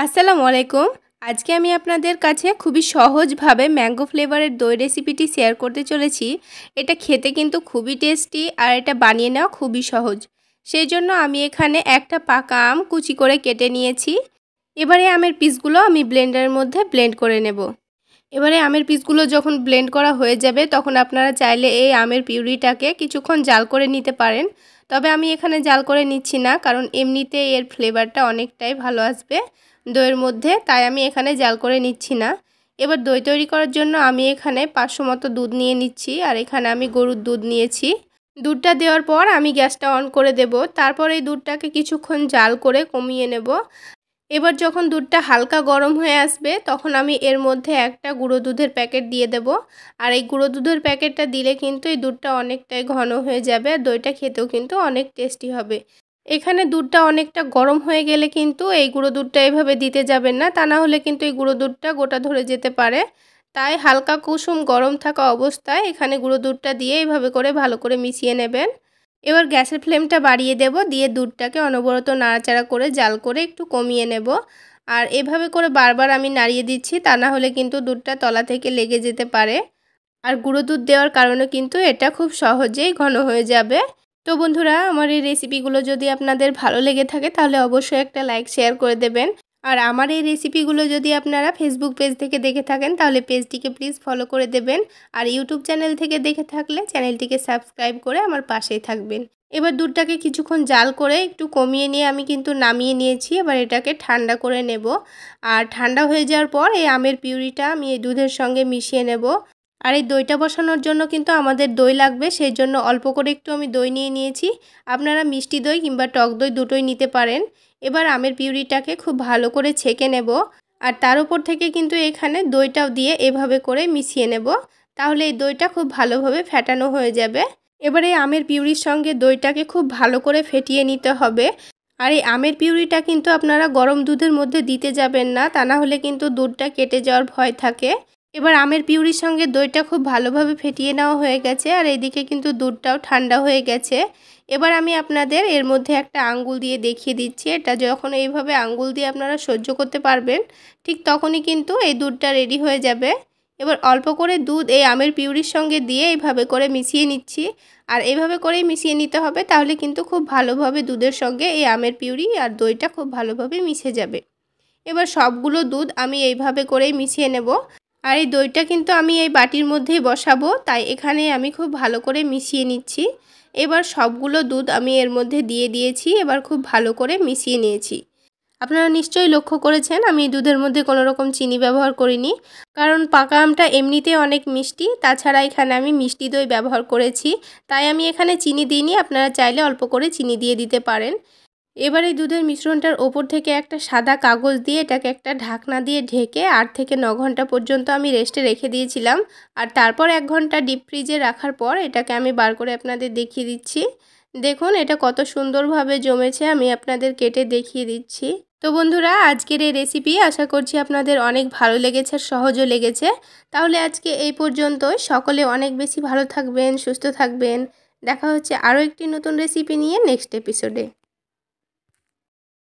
আসসালামু আলাইকুম আজকে আমি আপনাদের কাছে খুবই সহজভাবে ম্যাঙ্গো ফ্লেভারের দই রেসিপিটি শেয়ার করতে চলেছি এটা খেতে কিন্তু খুবই টেস্টি আর এটা বানিয়ে নেওয়া খুবই সহজ সেই জন্য আমি এখানে একটা পাকা আম কুচি করে কেটে নিয়েছি এবারে আমের পিসগুলো আমি ব্লেন্ডারের মধ্যে ব্লেন্ড করে নেব এবারে আমের পিসগুলো যখন ব্লেন্ড করা হয়ে যাবে তখন আপনারা চাইলে এই আমের পিউরিটাকে কিছুক্ষণ জাল করে নিতে পারেন তবে আমি এখানে জাল করে নিচ্ছি না কারণ এমনিতে এর ফ্লেভারটা অনেকটাই ভালো আসবে দইয়ের মধ্যে তাই আমি এখানে জাল করে নিচ্ছি না এবার দই তৈরি করার জন্য আমি এখানে পাঁচশো মতো দুধ নিয়ে নিচ্ছি আর এখানে আমি গরুর দুধ নিয়েছি দুধটা দেওয়ার পর আমি গ্যাসটা অন করে দেব তারপর এই দুধটাকে কিছুক্ষণ জাল করে কমিয়ে নেব এবার যখন দুধটা হালকা গরম হয়ে আসবে তখন আমি এর মধ্যে একটা গুঁড়ো দুধের প্যাকেট দিয়ে দেব আর এই গুঁড়ো দুধের প্যাকেটটা দিলে কিন্তু এই দুধটা অনেকটাই ঘন হয়ে যাবে আর দইটা খেতেও কিন্তু অনেক টেস্টি হবে এখানে দুধটা অনেকটা গরম হয়ে গেলে কিন্তু এই গুঁড়ো দুধটা এভাবে দিতে যাবেন না তা না হলে কিন্তু এই গুঁড়ো দুধটা গোটা ধরে যেতে পারে তাই হালকা কুসুম গরম থাকা অবস্থায় এখানে গুঁড়ো দুধটা দিয়ে এইভাবে করে ভালো করে মিশিয়ে নেবেন এবার গ্যাসের ফ্লেমটা বাড়িয়ে দেব দিয়ে দুধটাকে অনবরত নাড়াচাড়া করে জাল করে একটু কমিয়ে নেব আর এভাবে করে বারবার আমি নাড়িয়ে দিচ্ছি তা না হলে কিন্তু দুধটা তলা থেকে লেগে যেতে পারে আর গুঁড়ো দুধ দেওয়ার কারণে কিন্তু এটা খুব সহজেই ঘন হয়ে যাবে তো বন্ধুরা আমার এই রেসিপিগুলো যদি আপনাদের ভালো লেগে থাকে তাহলে অবশ্যই একটা লাইক শেয়ার করে দেবেন আর আমার এই রেসিপিগুলো যদি আপনারা ফেসবুক পেজ থেকে দেখে থাকেন তাহলে পেজটিকে প্লিজ ফলো করে দেবেন আর ইউটিউব চ্যানেল থেকে দেখে থাকলে চ্যানেলটিকে সাবস্ক্রাইব করে আমার পাশেই থাকবেন এবার দুধটাকে কিছুক্ষণ জাল করে একটু কমিয়ে নিয়ে আমি কিন্তু নামিয়ে নিয়েছি এবার এটাকে ঠান্ডা করে নেব আর ঠান্ডা হয়ে যাওয়ার পর এই আমের পিউরিটা আমি এই দুধের সঙ্গে মিশিয়ে নেব আর এই দইটা বসানোর জন্য কিন্তু আমাদের দই লাগবে সেই জন্য অল্প করে একটু আমি দই নিয়ে নিয়েছি আপনারা মিষ্টি দই কিংবা টক দই দুটোই নিতে পারেন এবার আমের পিউরিটাকে খুব ভালো করে ছেঁকে নেব আর তার উপর থেকে কিন্তু এখানে দইটাও দিয়ে এভাবে করে মিশিয়ে নেব তাহলে এই দইটা খুব ভালোভাবে ফেটানো হয়ে যাবে এবারে আমের পিউরির সঙ্গে দইটাকে খুব ভালো করে ফেটিয়ে নিতে হবে আর এই আমের পিউরিটা কিন্তু আপনারা গরম দুধের মধ্যে দিতে যাবেন না তা না হলে কিন্তু দুধটা কেটে যাওয়ার ভয় থাকে এবার আমের পিউরির সঙ্গে দইটা খুব ভালোভাবে ফেটিয়ে নেওয়া হয়ে গেছে আর এদিকে কিন্তু দুধটাও ঠান্ডা হয়ে গেছে এবার আমি আপনাদের এর মধ্যে একটা আঙ্গুল দিয়ে দেখিয়ে দিচ্ছি এটা যখন এইভাবে আঙ্গুল দিয়ে আপনারা সহ্য করতে পারবেন ঠিক তখনই কিন্তু এই দুধটা রেডি হয়ে যাবে এবার অল্প করে দুধ এই আমের পিউরির সঙ্গে দিয়ে এইভাবে করে মিশিয়ে নিচ্ছি আর এইভাবে করেই মিশিয়ে নিতে হবে তাহলে কিন্তু খুব ভালোভাবে দুধের সঙ্গে এই আমের পিউরি আর দইটা খুব ভালোভাবে মিশে যাবে এবার সবগুলো দুধ আমি এইভাবে করেই মিশিয়ে নেব আর এই দইটা কিন্তু আমি এই বাটির মধ্যেই বসাবো তাই এখানে আমি খুব ভালো করে মিশিয়ে নিচ্ছি এবার সবগুলো দুধ আমি এর মধ্যে দিয়ে দিয়েছি এবার খুব ভালো করে মিশিয়ে নিয়েছি আপনারা নিশ্চয়ই লক্ষ্য করেছেন আমি দুধের মধ্যে কোনো রকম চিনি ব্যবহার করিনি কারণ পাকা আমটা এমনিতে অনেক মিষ্টি তাছাড়া এখানে আমি মিষ্টি দই ব্যবহার করেছি তাই আমি এখানে চিনি দিইনি আপনারা চাইলে অল্প করে চিনি দিয়ে দিতে পারেন এবার এই দুধের মিশ্রণটার ওপর থেকে একটা সাদা কাগজ দিয়ে এটাকে একটা ঢাকনা দিয়ে ঢেকে আট থেকে ন ঘন্টা পর্যন্ত আমি রেস্টে রেখে দিয়েছিলাম আর তারপর এক ঘন্টা ডিপ ফ্রিজে রাখার পর এটাকে আমি বার করে আপনাদের দেখিয়ে দিচ্ছি দেখুন এটা কত সুন্দরভাবে জমেছে আমি আপনাদের কেটে দেখিয়ে দিচ্ছি তো বন্ধুরা আজকের এই রেসিপি আশা করছি আপনাদের অনেক ভালো লেগেছে আর সহজও লেগেছে তাহলে আজকে এই পর্যন্ত সকলে অনেক বেশি ভালো থাকবেন সুস্থ থাকবেন দেখা হচ্ছে আরও একটি নতুন রেসিপি নিয়ে নেক্সট এপিসোডে